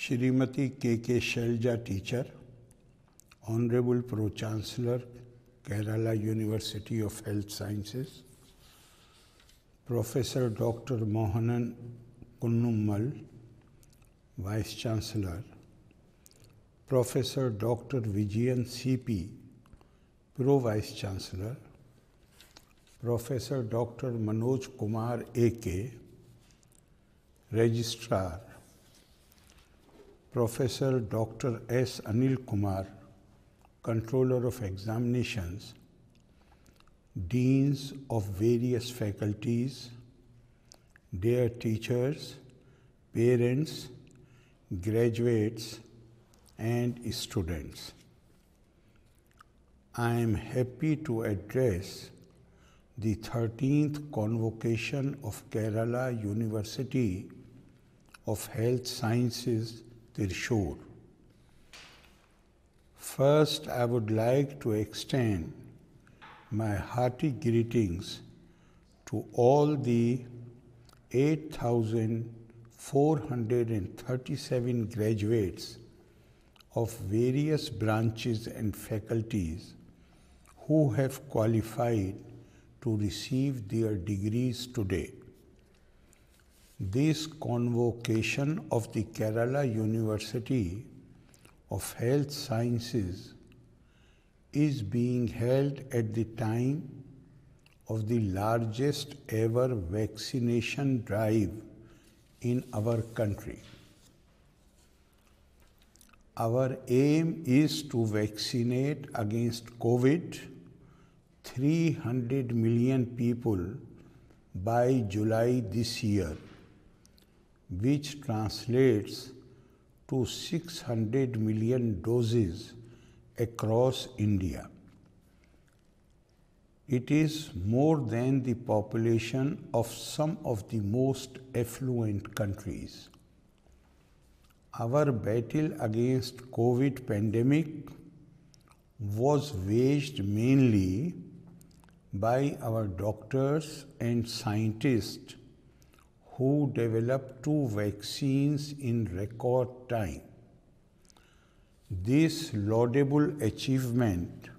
Shrimati K K Shailaja teacher honourable pro chancellor Kerala university of health sciences professor doctor Mohanan Kunnummal vice chancellor professor doctor Vijayan C P pro vice chancellor professor doctor Manoj Kumar A K registrar Professor Dr. S. Anil Kumar, Controller of Examinations, Deans of various faculties, dear teachers, parents, graduates, and students. I am happy to address the 13th Convocation of Kerala University of Health Sciences Til Shore. First, I would like to extend my hearty greetings to all the 8,437 graduates of various branches and faculties who have qualified to receive their degrees today this convocation of the Kerala University of Health Sciences is being held at the time of the largest ever vaccination drive in our country. Our aim is to vaccinate against COVID 300 million people by July this year which translates to 600 million doses across India. It is more than the population of some of the most affluent countries. Our battle against COVID pandemic was waged mainly by our doctors and scientists who developed two vaccines in record time. This laudable achievement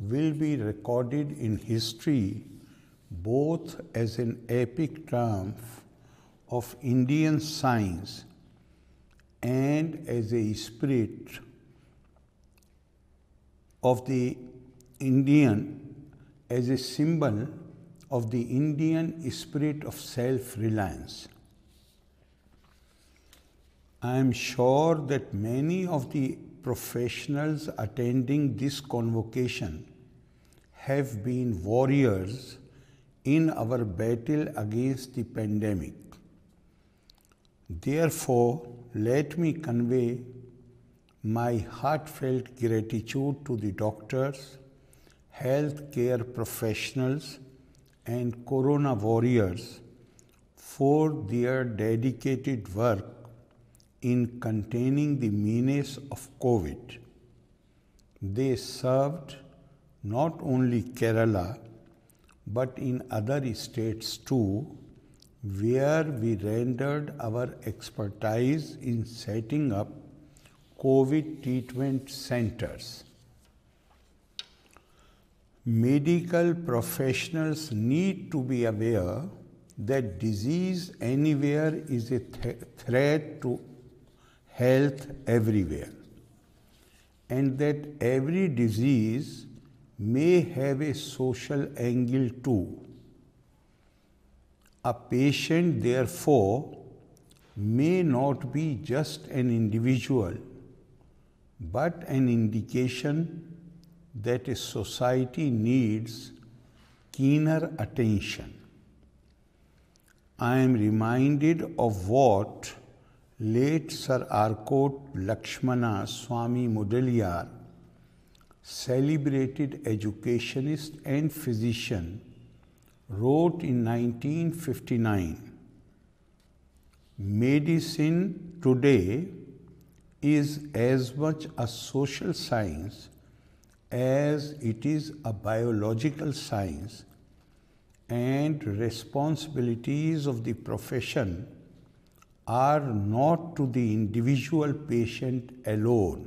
will be recorded in history both as an epic triumph of Indian science and as a spirit of the Indian as a symbol of the Indian spirit of self reliance. I am sure that many of the professionals attending this convocation have been warriors in our battle against the pandemic. Therefore, let me convey my heartfelt gratitude to the doctors, healthcare professionals, and Corona warriors for their dedicated work in containing the menace of COVID. They served not only Kerala but in other states too, where we rendered our expertise in setting up COVID treatment centers medical professionals need to be aware that disease anywhere is a th- threat to health everywhere and that every disease may have a social angle too. A patient, therefore, may not be just an individual but an indication that a society needs keener attention. I am reminded of what late Sir Arcot Lakshmana Swami Mudaliar, celebrated educationist and physician, wrote in 1959 Medicine today is as much a social science as it is a biological science and responsibilities of the profession are not to the individual patient alone.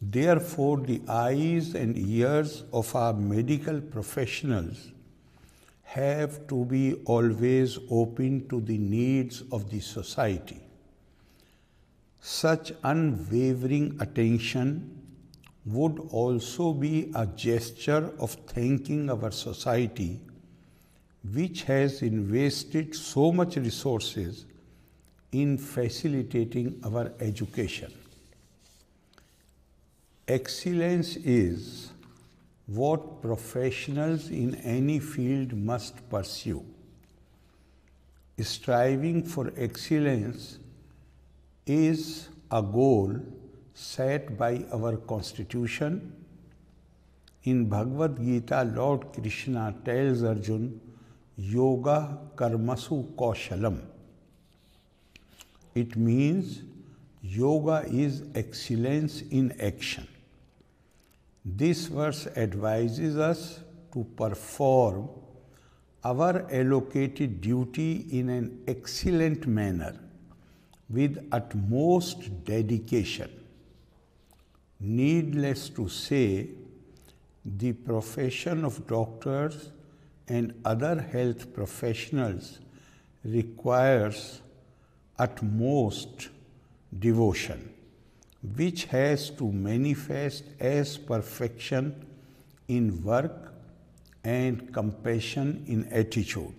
Therefore, the eyes and ears of our medical professionals have to be always open to the needs of the society. Such unwavering attention would also be a gesture of thanking our society, which has invested so much resources in facilitating our education. Excellence is what professionals in any field must pursue. Striving for excellence is a goal set by our constitution. In Bhagavad Gita, Lord Krishna tells Arjun, Yoga Karmasu Kaushalam. It means yoga is excellence in action. This verse advises us to perform our allocated duty in an excellent manner with utmost dedication. Needless to say, the profession of doctors and other health professionals requires utmost devotion, which has to manifest as perfection in work and compassion in attitude.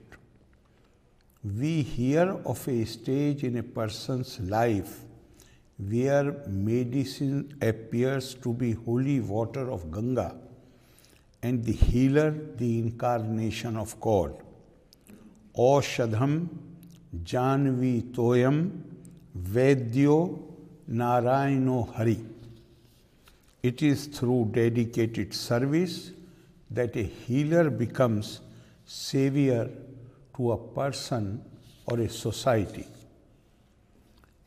We hear of a stage in a person's life where medicine appears to be holy water of Ganga and the healer the incarnation of God. Oshadham Janvi Toyam Vedyo Narayano Hari. It is through dedicated service that a healer becomes savior to a person or a society.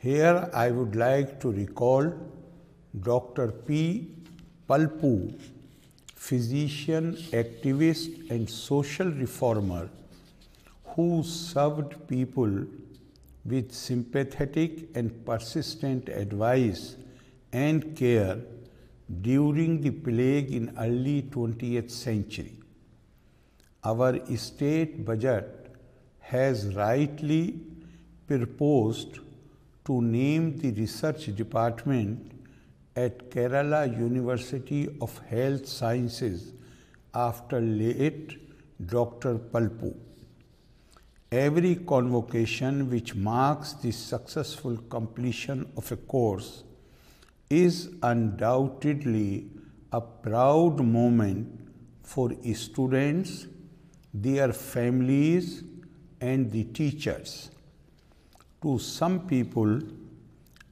Here I would like to recall Dr. P. Palpu, physician, activist, and social reformer who served people with sympathetic and persistent advice and care during the plague in early 20th century. Our state budget has rightly proposed to name the research department at Kerala University of Health Sciences after late Dr. Palpu. Every convocation which marks the successful completion of a course is undoubtedly a proud moment for students, their families, and the teachers. To some people,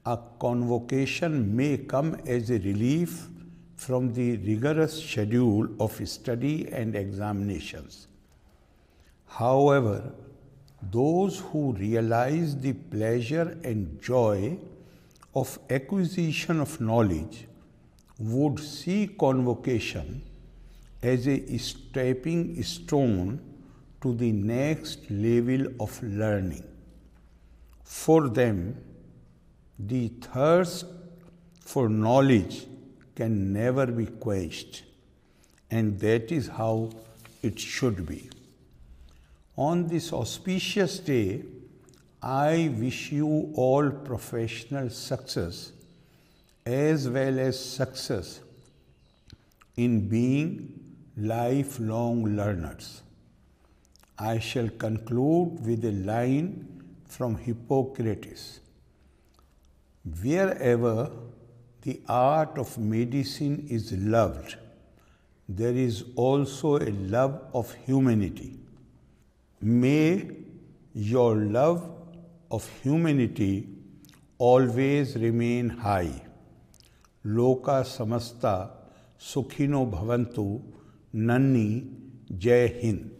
a convocation may come as a relief from the rigorous schedule of study and examinations. However, those who realize the pleasure and joy of acquisition of knowledge would see convocation as a stepping stone to the next level of learning for them, the thirst for knowledge can never be quenched, and that is how it should be. On this auspicious day, I wish you all professional success as well as success in being lifelong learners. I shall conclude with a line from Hippocrates. Wherever the art of medicine is loved, there is also a love of humanity. May your love of humanity always remain high. Loka samasta sukhino bhavantu nanni jai hind.